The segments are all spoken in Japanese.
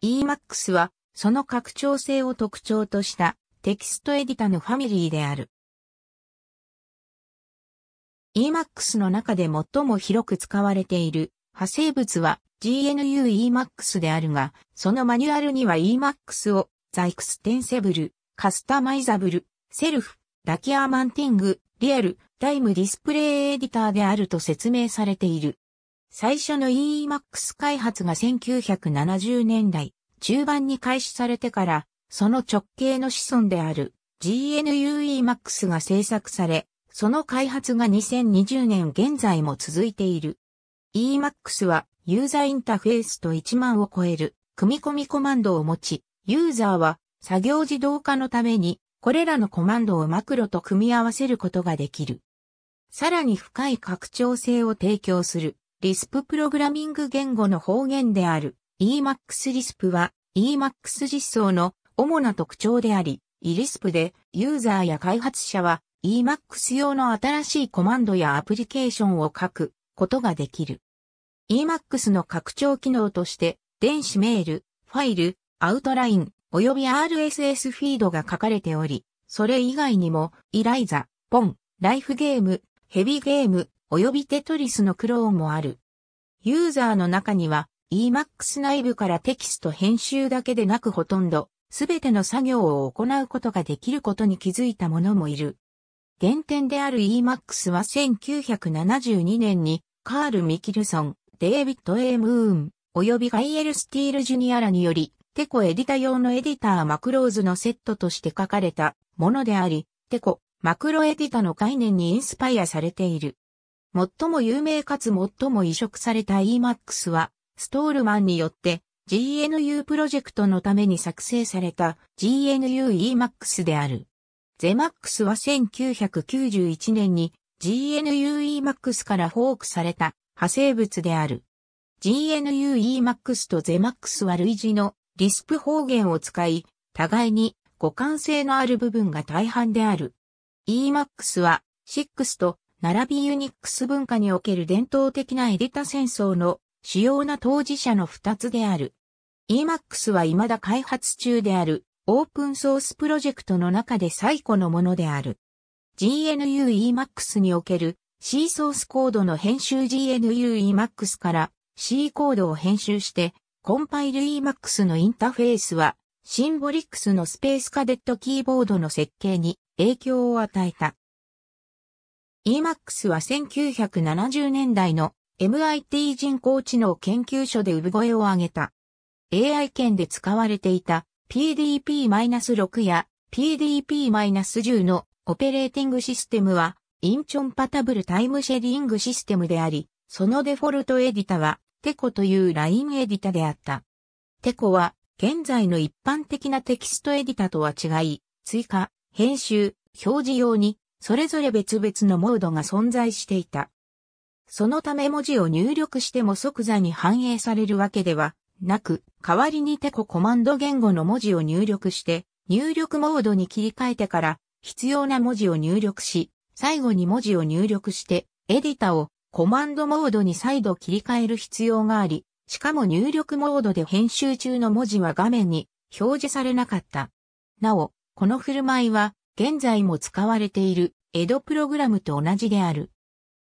Emacs は、その拡張性を特徴としたテキストエディタのファミリーである。Emacs の中で最も広く使われている派生物は GNU-Emacs であるが、そのマニュアルには Emacs をザイクステンセブル、カスタマイザブル、セルフ、ラキアーマンティング、リアル、タイムディスプレイエディターであると説明されている。最初の EMAX 開発が1970年代中盤に開始されてから、その直系の子孫である GNUEMAX が制作され、その開発が2020年現在も続いている。EMAX はユーザーインターフェースと1万を超える組み込みコマンドを持ち、ユーザーは作業自動化のためにこれらのコマンドをマクロと組み合わせることができる。さらに深い拡張性を提供するリスププログラミング言語の方言である EMAX リスプは EMAX 実装の主な特徴であり、ELISP でユーザーや開発者は EMAX 用の新しいコマンドやアプリケーションを書くことができる。EMAX の拡張機能として電子メール、ファイル、アウトライン及び RSS フィードが書かれており、それ以外にもイライザ、ポン、ライフゲーム、ヘビーゲーム、及びテトリスの苦労もある。ユーザーの中には e m a x 内部からテキスト編集だけでなくほとんどすべての作業を行うことができることに気づいた者もいる。原点である e m a x は1972年にカール・ミキルソン、デイビッド・エムーン、及びガイエル・スティール・ジュニアらにより、テコエディタ用のエディターマクローズのセットとして書かれたものであり、テコ、マクロエディタの概念にインスパイアされている。最も有名かつ最も移植された EMAX は、ストールマンによって GNU プロジェクトのために作成された GNU EMAX である。ZMAX は1991年に GNU EMAX からフォークされた派生物である。GNU EMAX と ZMAX は類似のリスプ方言を使い、互いに互換性のある部分が大半である。EMAX は6と並びユニックス文化における伝統的なエディタ戦争の主要な当事者の二つである。e m a x は未だ開発中であるオープンソースプロジェクトの中で最古のものである。GNU e m a x における C ソースコードの編集 GNU e m a x から C コードを編集してコンパイル e m a x のインターフェースはシンボリックスのスペースカデットキーボードの設計に影響を与えた。EMAX は1970年代の MIT 人工知能研究所で産声を上げた。AI 圏で使われていた PDP-6 や PDP-10 のオペレーティングシステムはインチョンパタブルタイムシェディングシステムであり、そのデフォルトエディタはテコというラインエディタであった。テコは現在の一般的なテキストエディタとは違い、追加、編集、表示用にそれぞれ別々のモードが存在していた。そのため文字を入力しても即座に反映されるわけではなく、代わりにテココマンド言語の文字を入力して、入力モードに切り替えてから必要な文字を入力し、最後に文字を入力して、エディタをコマンドモードに再度切り替える必要があり、しかも入力モードで編集中の文字は画面に表示されなかった。なお、この振る舞いは現在も使われているエドプログラムと同じである。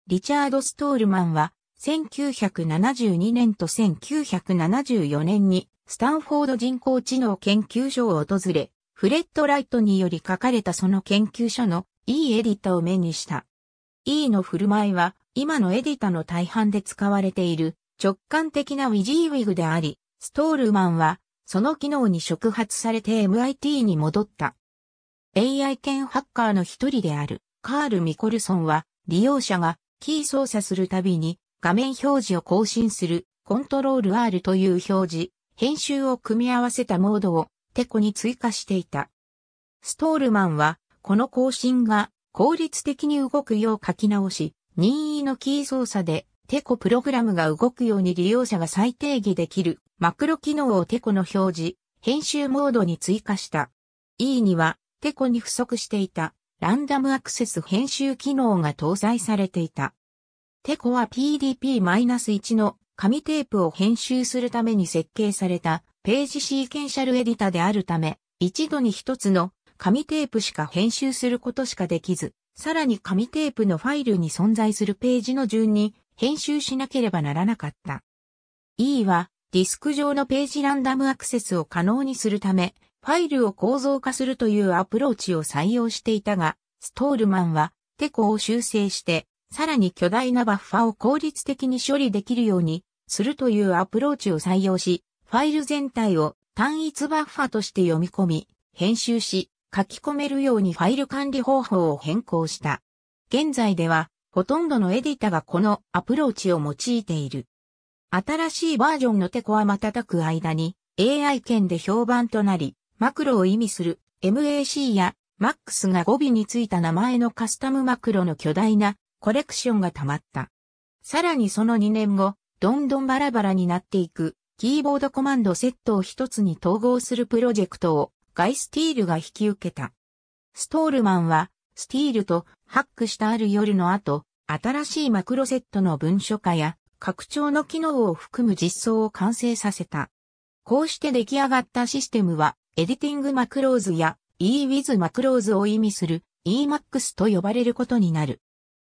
リチャード・ストールマンは1972年と1974年にスタンフォード人工知能研究所を訪れ、フレッド・ライトにより書かれたその研究所の E エディタを目にした。E の振る舞いは今のエディタの大半で使われている直感的なウィジーウィグであり、ストールマンはその機能に触発されて MIT に戻った。AI 犬ハッカーの一人であるカール・ミコルソンは利用者がキー操作するたびに画面表示を更新するコントロール R という表示、編集を組み合わせたモードをテコに追加していた。ストールマンはこの更新が効率的に動くよう書き直し、任意のキー操作でテコプログラムが動くように利用者が再定義できるマクロ機能をテコの表示、編集モードに追加した。E にはテコに不足していたランダムアクセス編集機能が搭載されていた。テコは PDP-1 の紙テープを編集するために設計されたページシーケンシャルエディタであるため、一度に一つの紙テープしか編集することしかできず、さらに紙テープのファイルに存在するページの順に編集しなければならなかった。E はディスク上のページランダムアクセスを可能にするため、ファイルを構造化するというアプローチを採用していたが、ストールマンは、テコを修正して、さらに巨大なバッファを効率的に処理できるようにするというアプローチを採用し、ファイル全体を単一バッファとして読み込み、編集し、書き込めるようにファイル管理方法を変更した。現在では、ほとんどのエディタがこのアプローチを用いている。新しいバージョンのテコは瞬く間に AI 圏で評判となり、マクロを意味する MAC や MAX が語尾についた名前のカスタムマクロの巨大なコレクションが溜まった。さらにその2年後、どんどんバラバラになっていくキーボードコマンドセットを一つに統合するプロジェクトをガイスティールが引き受けた。ストールマンはスティールとハックしたある夜の後、新しいマクロセットの文書化や拡張の機能を含む実装を完成させた。こうして出来上がったシステムはエディティングマクローズや e-with マクローズを意味する emax と呼ばれることになる。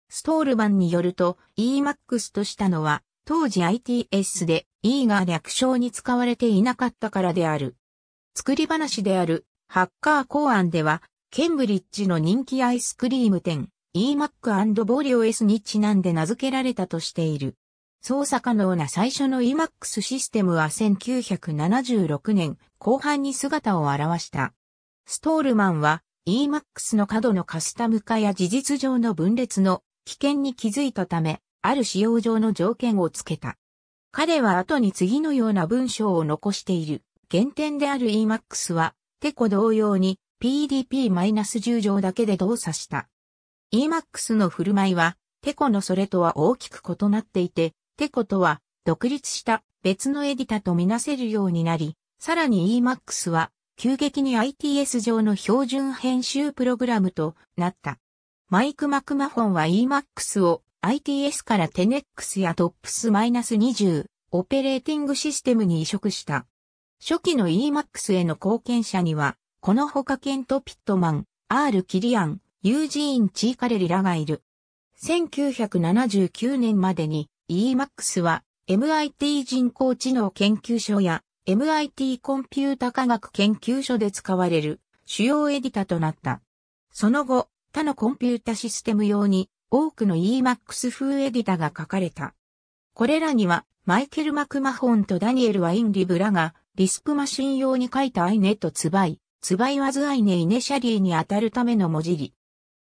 ストールマンによると emax としたのは当時 ITS で E が略称に使われていなかったからである。作り話であるハッカー考案ではケンブリッジの人気アイスクリーム店 EMAC& ボリオ S にちなんで名付けられたとしている。操作可能な最初の EMAX システムは1976年後半に姿を現した。ストールマンは EMAX の過度のカスタム化や事実上の分裂の危険に気づいたため、ある使用上の条件をつけた。彼は後に次のような文章を残している。原点である EMAX は、テコ同様に PDP-10 乗だけで動作した。EMAX の振る舞いは、テコのそれとは大きく異なっていて、ってことは独立した別のエディタとみなせるようになり、さらに e m a x は急激に ITS 上の標準編集プログラムとなった。マイク・マクマフォンは e m a x を ITS から 10X や TOPS-20 オペレーティングシステムに移植した。初期の e m a x への貢献者には、この他ケント・ピットマン、R・ キリアン、ユージーン・チーカレリらがいる。1979年までに EMAX は MIT 人工知能研究所や MIT コンピュータ科学研究所で使われる主要エディタとなった。その後、他のコンピュータシステム用に多くの EMAX 風エディタが書かれた。これらにはマイケル・マクマホンとダニエル・ワインリブラがリスクマシン用に書いたアイネとツバイ、ツバイワズアイネイネシャリーに当たるための文字り。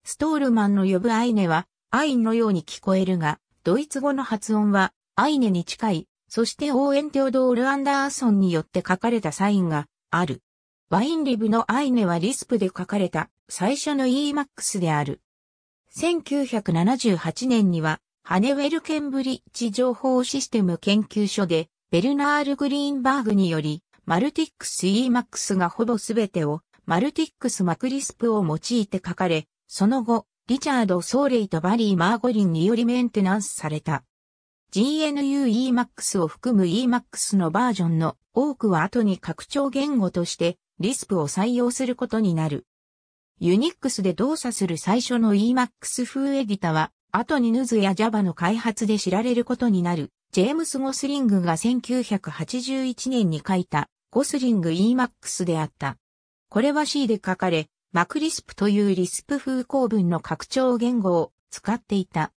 ストールマンの呼ぶアイネはアインのように聞こえるが、ドイツ語の発音は、アイネに近い、そして応援テオドール・アンダーソンによって書かれたサインがある。ワインリブのアイネはリスプで書かれた最初の EMAX である。1978年には、ハネウェル・ケンブリッジ情報システム研究所で、ベルナール・グリーンバーグにより、マルティックス EMAX がほぼすべてを、マルティックスマクリスプを用いて書かれ、その後、リチャード・ソーレイとバリー・マーゴリンによりメンテナンスされた。GNU Emacs を含む Emacs のバージョンの多くは後に拡張言語としてリスプを採用することになる。ユニックスで動作する最初の Emacs 風エディタは、後にヌズや Java の開発で知られることになる。ジェームス・ゴスリングが1981年に書いたゴスリング Emacs であった。これは C で書かれ、マクリスプというリスプ風構文の拡張言語を使っていた。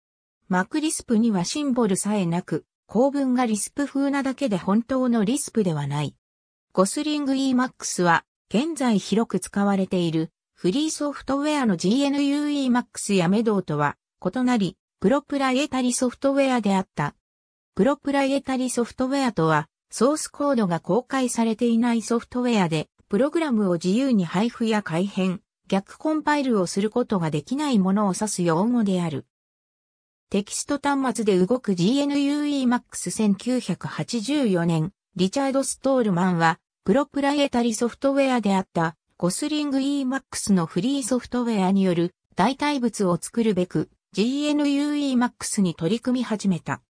マクリスプにはシンボルさえなく、構文がリスプ風なだけで本当のリスプではない。ゴスリング Emax は、現在広く使われているフリーソフトウェアの GNU Emax やメドウとは異なり、プロプライエタリソフトウェアであった。プロプライエタリソフトウェアとは、ソースコードが公開されていないソフトウェアで、プログラムを自由に配布や改変、逆コンパイルをすることができないものを指す用語である。テキスト端末で動く GNUEMAX1984 年、リチャード・ストールマンは、プロプライエタリソフトウェアであった、ゴスリング EMAX のフリーソフトウェアによる代替物を作るべく、GNUEMAX に取り組み始めた。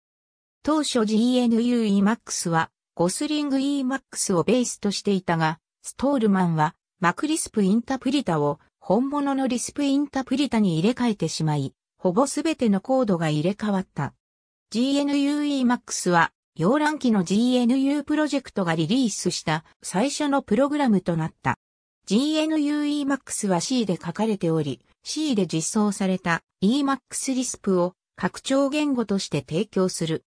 当初 GNUEMAX は、ゴスリング EMAX をベースとしていたが、ストールマンはマクリスプインタプリタを本物のリスプインタプリタに入れ替えてしまい、ほぼすべてのコードが入れ替わった。GNUEMAX は、洋卵機の GNU プロジェクトがリリースした最初のプログラムとなった。GNUEMAX は C で書かれており、C で実装された EMAX リスプを拡張言語として提供する。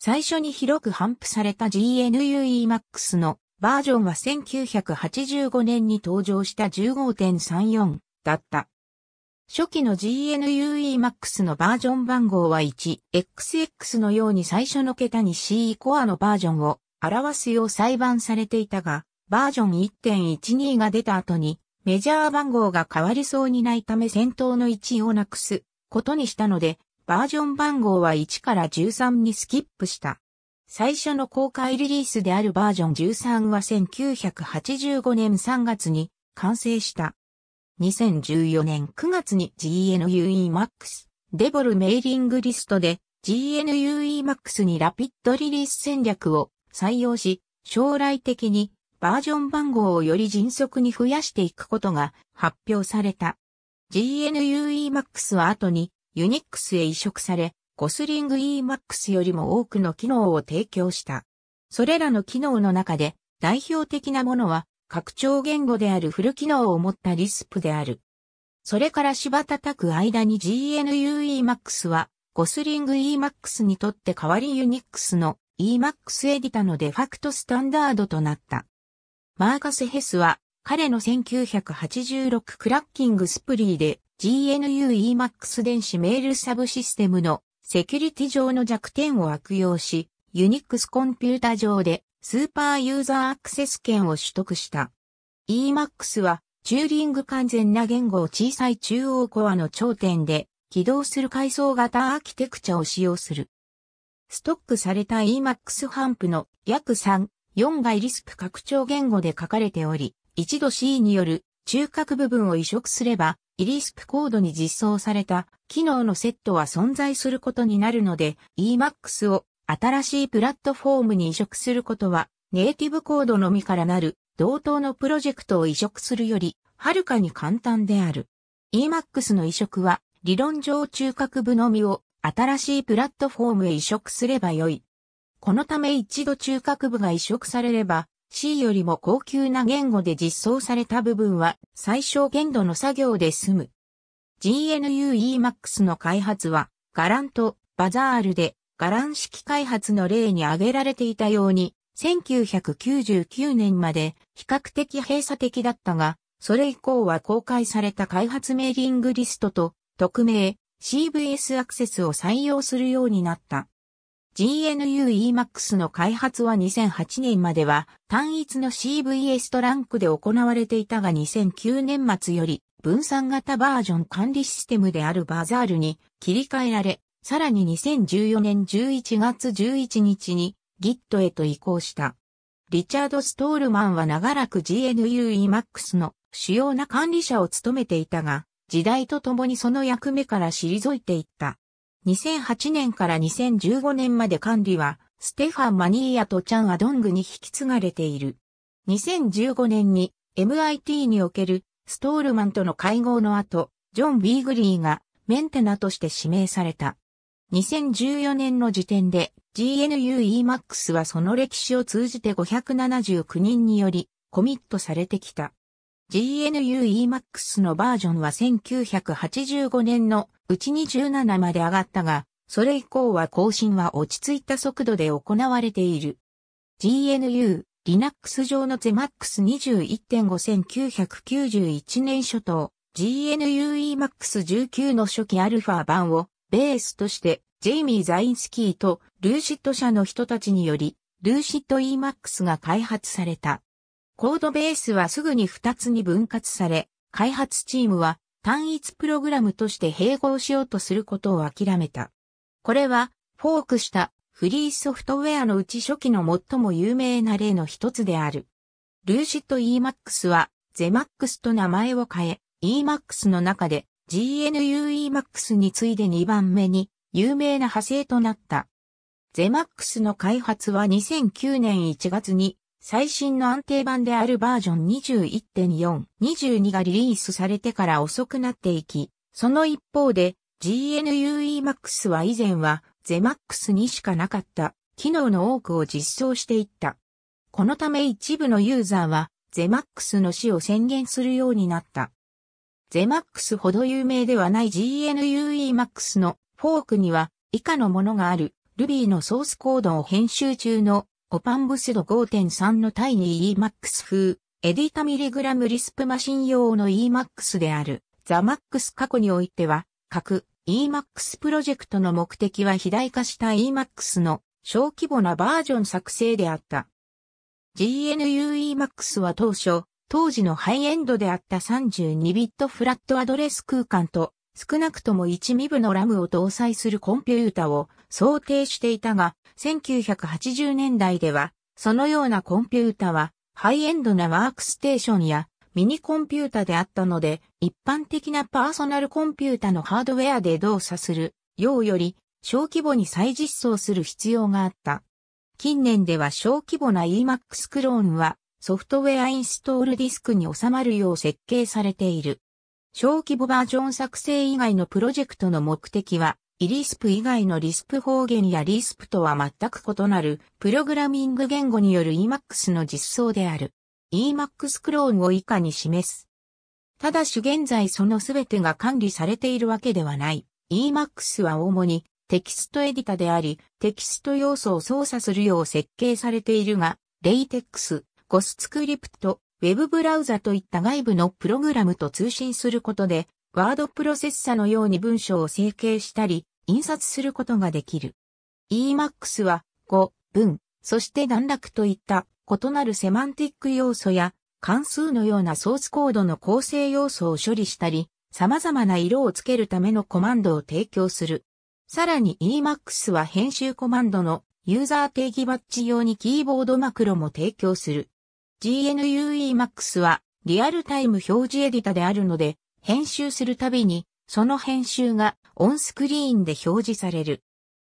最初に広く頒布された GNUEMAX のバージョンは1985年に登場した15.34だった。初期の GNUEMAX のバージョン番号は 1XX のように最初の桁に C コアのバージョンを表すよう裁判されていたが、バージョン1.12が出た後にメジャー番号が変わりそうにないため先頭の1をなくすことにしたので、バージョン番号は1から13にスキップした。最初の公開リリースであるバージョン13は1985年3月に完成した。2014年9月に GNUEMAX デボルメーリングリストで GNUEMAX にラピッドリリース戦略を採用し、将来的にバージョン番号をより迅速に増やしていくことが発表された。GNUEMAX は後にニックスへ移植され、ゴスリング EMAX よりも多くの機能を提供した。それらの機能の中で代表的なものは拡張言語であるフル機能を持ったリスプである。それから芝叩く間に GNUEMAX はゴスリング EMAX にとって代わりユニックスの EMAX エディタのデファクトスタンダードとなった。マーカス・ヘスは彼の1986クラッキングスプリーで GNU EMAX 電子メールサブシステムのセキュリティ上の弱点を悪用し、ユニックスコンピュータ上でスーパーユーザーアクセス権を取得した。Emacs はチューリング完全な言語を小さい中央コアの頂点で起動する階層型アーキテクチャを使用する。ストックされた Emacs ハンプの約3、4がリスプ拡張言語で書かれており、一度 C による中核部分を移植すればイリスプコードに実装された機能のセットは存在することになるので e m a x を新しいプラットフォームに移植することはネイティブコードのみからなる同等のプロジェクトを移植するよりはるかに簡単である。e m a x の移植は理論上中核部のみを新しいプラットフォームへ移植すればよい。このため一度中核部が移植されれば C よりも高級な言語で実装された部分は最小限度の作業で済む。GNU-Emacs の開発は、ガランとバザールでガラン式開発の例に挙げられていたように、1999年まで比較的閉鎖的だったが、それ以降は公開された開発メーリングリストと、匿名、CVS アクセスを採用するようになった。GNU-Emax の開発は2008年までは単一の CVS トランクで行われていたが2009年末より分散型バージョン管理システムであるバザールに切り替えられ、さらに2014年11月11日に Git へと移行した。リチャード・ストールマンは長らく GNU-Emax の主要な管理者を務めていたが、時代とともにその役目から退いていった。2008年から2015年まで管理は、ステファン・マニーヤとチャン・アドングに引き継がれている。2015年に MIT におけるストールマンとの会合の後、ジョン・ビーグリーがメンテナとして指名された。2014年の時点で GNU-EMAX はその歴史を通じて579人によりコミットされてきた。GNU-Emax のバージョンは1985年のうち27まで上がったが、それ以降は更新は落ち着いた速度で行われている。GNU、Linux 上の ZMAX21.5991 年初頭、GNU-Emax19 の初期アルファ版をベースとして、ジェイミー・ザインスキーとルーシット社の人たちにより、ルーシット Emax が開発された。コードベースはすぐに2つに分割され、開発チームは単一プログラムとして併合しようとすることを諦めた。これは、フォークしたフリーソフトウェアのうち初期の最も有名な例の一つである。ルーシット EMAX は、ゼマックスと名前を変え、EMAX の中で GNUEMAX に次いで2番目に有名な派生となった。ゼマックスの開発は2009年1月に最新の安定版であるバージョン21.4、22がリリースされてから遅くなっていき、その一方で GNUEMAX は以前は ZMAX にしかなかった機能の多くを実装していった。このため一部のユーザーは ZMAX の死を宣言するようになった。ZMAX ほど有名ではない GNUEMAX のフォークには以下のものがある Ruby のソースコードを編集中のコパンボスド5.3のニ 2EMAX 風、エディタミリグラムリスプマシン用の EMAX である、ザマックス過去においては、各 EMAX プロジェクトの目的は肥大化した EMAX の小規模なバージョン作成であった。GNU EMAX は当初、当時のハイエンドであった32ビットフラットアドレス空間と少なくとも1ミブのラムを搭載するコンピュータを想定していたが、1980年代では、そのようなコンピュータは、ハイエンドなワークステーションやミニコンピュータであったので、一般的なパーソナルコンピュータのハードウェアで動作する、ようより、小規模に再実装する必要があった。近年では小規模な e m a x クローンは、ソフトウェアインストールディスクに収まるよう設計されている。小規模バージョン作成以外のプロジェクトの目的は、イリスプ以外のリスプ方言やリスプとは全く異なる、プログラミング言語による Emacs の実装である。Emacs クローンを以下に示す。ただし現在その全てが管理されているわけではない。Emacs は主にテキストエディタであり、テキスト要素を操作するよう設計されているが、Latex、GoScript、Web ブラウザといった外部のプログラムと通信することで、ワードプロセッサのように文章を整形したり、印刷することができる。Emacs は語、文、そして段落といった異なるセマンティック要素や関数のようなソースコードの構成要素を処理したり、様々な色をつけるためのコマンドを提供する。さらに Emacs は編集コマンドのユーザー定義バッジ用にキーボードマクロも提供する。GNU Emacs はリアルタイム表示エディタであるので、編集するたびに、その編集がオンスクリーンで表示される。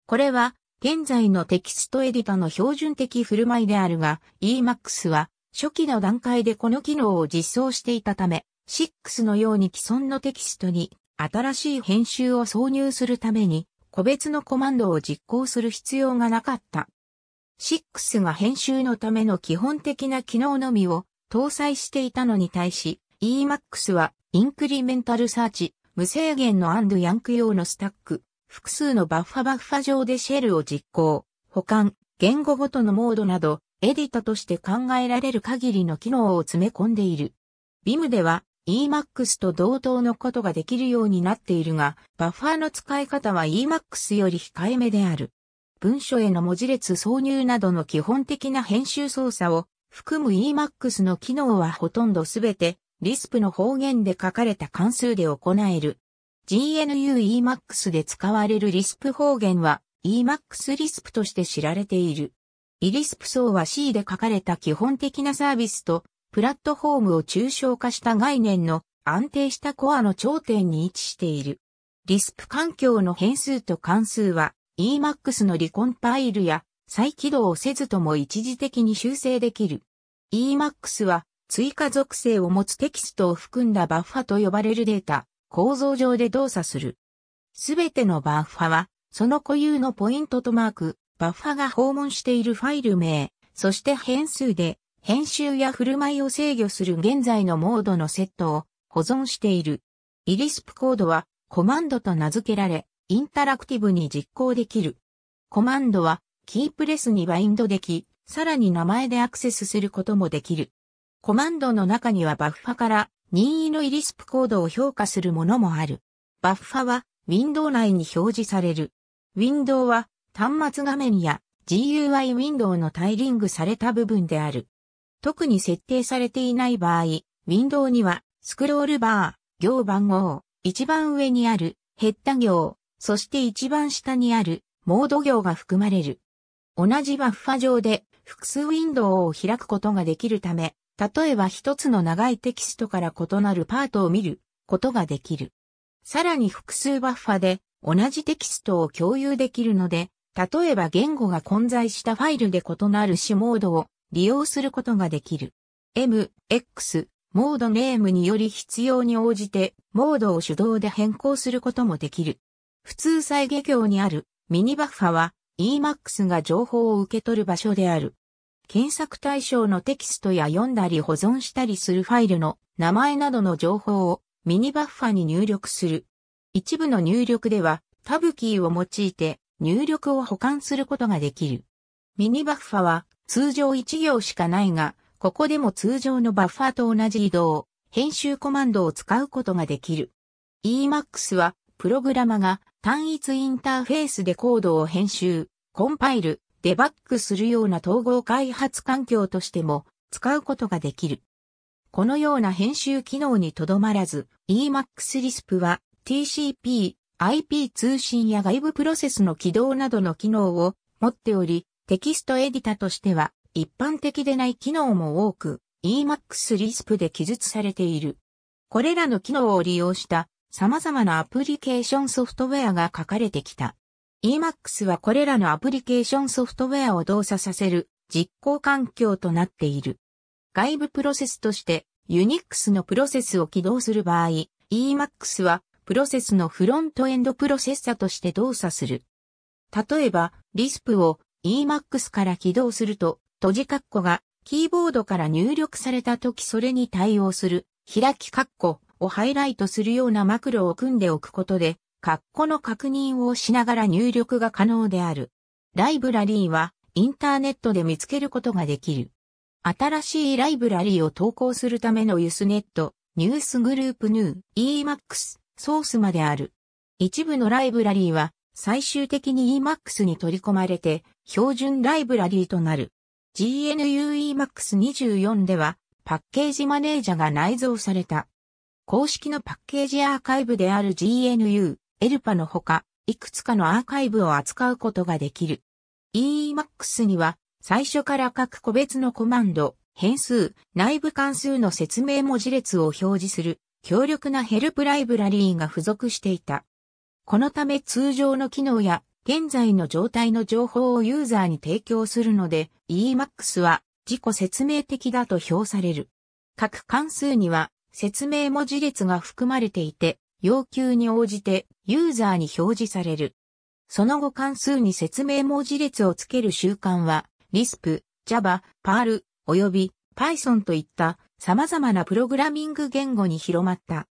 これは、現在のテキストエディタの標準的振る舞いであるが、Emacs は初期の段階でこの機能を実装していたため、6のように既存のテキストに新しい編集を挿入するために、個別のコマンドを実行する必要がなかった。6が編集のための基本的な機能のみを搭載していたのに対し、Emacs はインクリメンタルサーチ、無制限のアンドヤンク用のスタック、複数のバッファバッファ上でシェルを実行、保管、言語ごとのモードなど、エディタとして考えられる限りの機能を詰め込んでいる。v i m では Emacs と同等のことができるようになっているが、バッファーの使い方は Emacs より控えめである。文書への文字列挿入などの基本的な編集操作を含む Emacs の機能はほとんどすべてリスプの方言で書かれた関数で行える。GNU-Emacs で使われるリスプ方言は Emacs リスプとして知られている。イリスプ層は C で書かれた基本的なサービスとプラットフォームを抽象化した概念の安定したコアの頂点に位置している。リスプ環境の変数と関数は Emacs のリコンパイルや再起動をせずとも一時的に修正できる。Emacs は追加属性を持つテキストを含んだバッファと呼ばれるデータ、構造上で動作する。すべてのバッファは、その固有のポイントとマーク、バッファが訪問しているファイル名、そして変数で、編集や振る舞いを制御する現在のモードのセットを保存している。イリスプコードはコマンドと名付けられ、インタラクティブに実行できる。コマンドはキープレスにバインドでき、さらに名前でアクセスすることもできる。コマンドの中にはバッファから任意のイリスプコードを評価するものもある。バッファはウィンドウ内に表示される。ウィンドウは端末画面や GUI ウィンドウのタイリングされた部分である。特に設定されていない場合、ウィンドウにはスクロールバー、行番号、一番上にあるヘッダ行、そして一番下にあるモード行が含まれる。同じバッファ上で複数ウィンドウを開くことができるため、例えば一つの長いテキストから異なるパートを見ることができる。さらに複数バッファで同じテキストを共有できるので、例えば言語が混在したファイルで異なる種モードを利用することができる。M、X、モードネームにより必要に応じてモードを手動で変更することもできる。普通再下行にあるミニバッファは e m a x が情報を受け取る場所である。検索対象のテキストや読んだり保存したりするファイルの名前などの情報をミニバッファに入力する。一部の入力ではタブキーを用いて入力を保管することができる。ミニバッファは通常1行しかないが、ここでも通常のバッファと同じ移動、編集コマンドを使うことができる。Emacs はプログラマが単一インターフェースでコードを編集、コンパイル、デバッグするような統合開発環境としても使うことができる。このような編集機能にとどまらず、EMAXLISP は TCP、IP 通信や外部プロセスの起動などの機能を持っており、テキストエディタとしては一般的でない機能も多く、EMAXLISP で記述されている。これらの機能を利用した様々なアプリケーションソフトウェアが書かれてきた。Emacs はこれらのアプリケーションソフトウェアを動作させる実行環境となっている。外部プロセスとして Unix のプロセスを起動する場合、Emacs はプロセスのフロントエンドプロセッサとして動作する。例えば、Lisp を Emacs から起動すると、閉じ括弧がキーボードから入力された時それに対応する開き括弧をハイライトするようなマクロを組んでおくことで、括弧の確認をしながら入力が可能である。ライブラリーはインターネットで見つけることができる。新しいライブラリーを投稿するためのユスネット、ニュースグループヌー、EMAX、ソースまである。一部のライブラリーは最終的に EMAX に取り込まれて標準ライブラリーとなる。GNU-EMAX24 ではパッケージマネージャが内蔵された。公式のパッケージアーカイブである GNU エルパのほか、いくつかのアーカイブを扱うことができる。EEMAX には、最初から各個別のコマンド、変数、内部関数の説明文字列を表示する強力なヘルプライブラリーが付属していた。このため通常の機能や現在の状態の情報をユーザーに提供するので EMAX は自己説明的だと評される。各関数には説明文字列が含まれていて要求に応じてユーザーに表示される。その後関数に説明文字列をつける習慣は、Lisp、Java、Perl、および Python といった様々なプログラミング言語に広まった。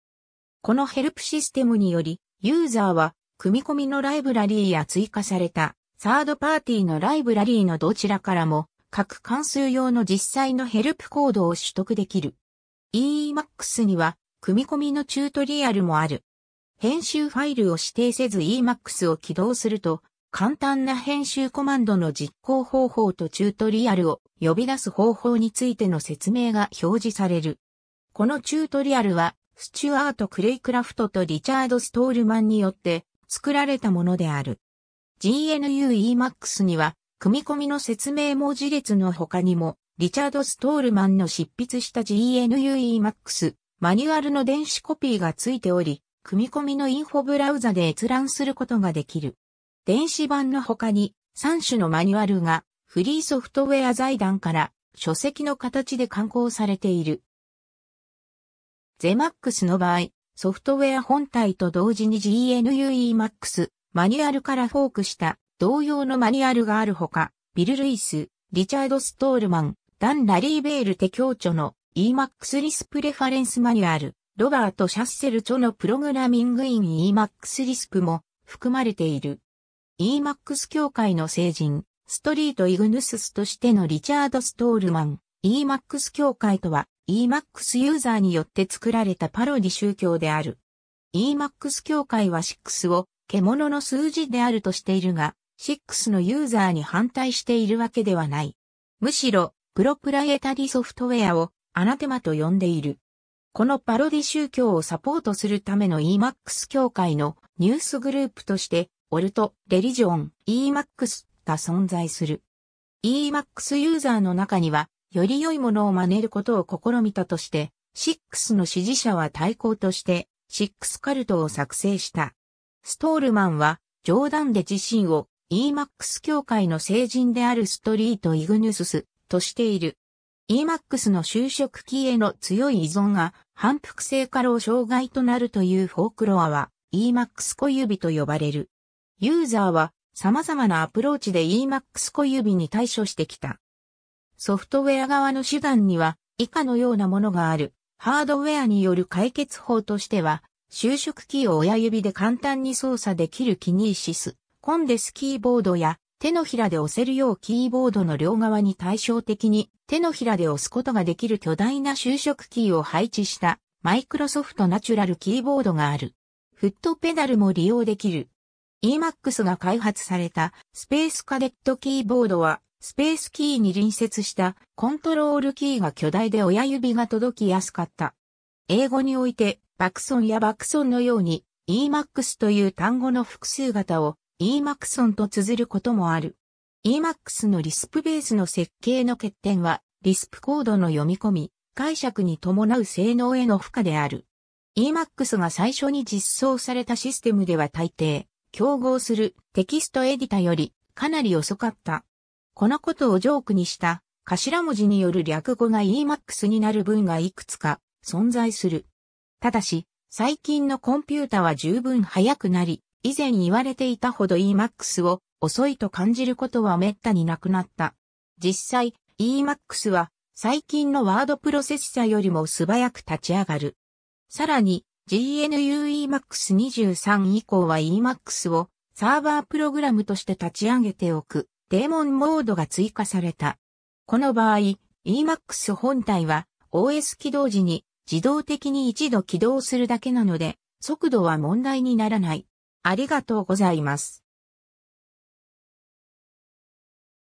このヘルプシステムにより、ユーザーは組み込みのライブラリーや追加されたサードパーティーのライブラリーのどちらからも各関数用の実際のヘルプコードを取得できる。EEMAX には組み込みのチュートリアルもある。編集ファイルを指定せず Emacs を起動すると、簡単な編集コマンドの実行方法とチュートリアルを呼び出す方法についての説明が表示される。このチュートリアルは、スチュアート・クレイクラフトとリチャード・ストールマンによって作られたものである。GNU Emacs には、組み込みの説明文字列の他にも、リチャード・ストールマンの執筆した GNU Emacs マニュアルの電子コピーがついており、組み込みのインフォブラウザで閲覧することができる。電子版の他に3種のマニュアルがフリーソフトウェア財団から書籍の形で刊行されている。ゼマックスの場合、ソフトウェア本体と同時に GNUEMAX マニュアルからフォークした同様のマニュアルがあるほか、ビル・ルイス、リチャード・ストールマン、ダン・ラリー・ベール手教著の EMAX リスプレファレンスマニュアル、ロバート・シャッセル著のプログラミングイン EMAX リスプも含まれている。EMAX 協会の聖人、ストリート・イグヌススとしてのリチャード・ストールマン、EMAX 協会とは EMAX ユーザーによって作られたパロディ宗教である。EMAX 協会は6を獣の数字であるとしているが、6のユーザーに反対しているわけではない。むしろ、プロプライエタリソフトウェアをアナテマと呼んでいる。このパロディ宗教をサポートするための EMAX 協会のニュースグループとして、オルト、レリジョン、EMAX が存在する。EMAX ユーザーの中には、より良いものを真似ることを試みたとして、6の支持者は対抗として、6カルトを作成した。ストールマンは、冗談で自身を EMAX 協会の聖人であるストリート・イグヌススとしている。EMAX の就職期への強い依存が反復性過労障害となるというフォークロアは EMAX 小指と呼ばれる。ユーザーは様々なアプローチで EMAX 小指に対処してきた。ソフトウェア側の手段には以下のようなものがある。ハードウェアによる解決法としては、就職キーを親指で簡単に操作できるキニーシス、コンデスキーボードや手のひらで押せるようキーボードの両側に対照的に手のひらで押すことができる巨大な就職キーを配置したマイクロソフトナチュラルキーボードがある。フットペダルも利用できる。EMAX が開発されたスペースカデットキーボードはスペースキーに隣接したコントロールキーが巨大で親指が届きやすかった。英語においてバクソンやバクソンのように EMAX という単語の複数型を EMAX と綴ることもある。EMAX のリスプベースの設計の欠点は、リスプコードの読み込み、解釈に伴う性能への負荷である。EMAX が最初に実装されたシステムでは大抵、競合するテキストエディタよりかなり遅かった。このことをジョークにした、頭文字による略語が EMAX になる文がいくつか存在する。ただし、最近のコンピュータは十分速くなり、以前言われていたほど EMAX を遅いと感じることは滅多になくなった。実際、EMAX は最近のワードプロセッサよりも素早く立ち上がる。さらに、GNU EMAX 23以降は EMAX をサーバープログラムとして立ち上げておくデーモンモードが追加された。この場合、EMAX 本体は OS 起動時に自動的に一度起動するだけなので速度は問題にならない。ありがとうございます。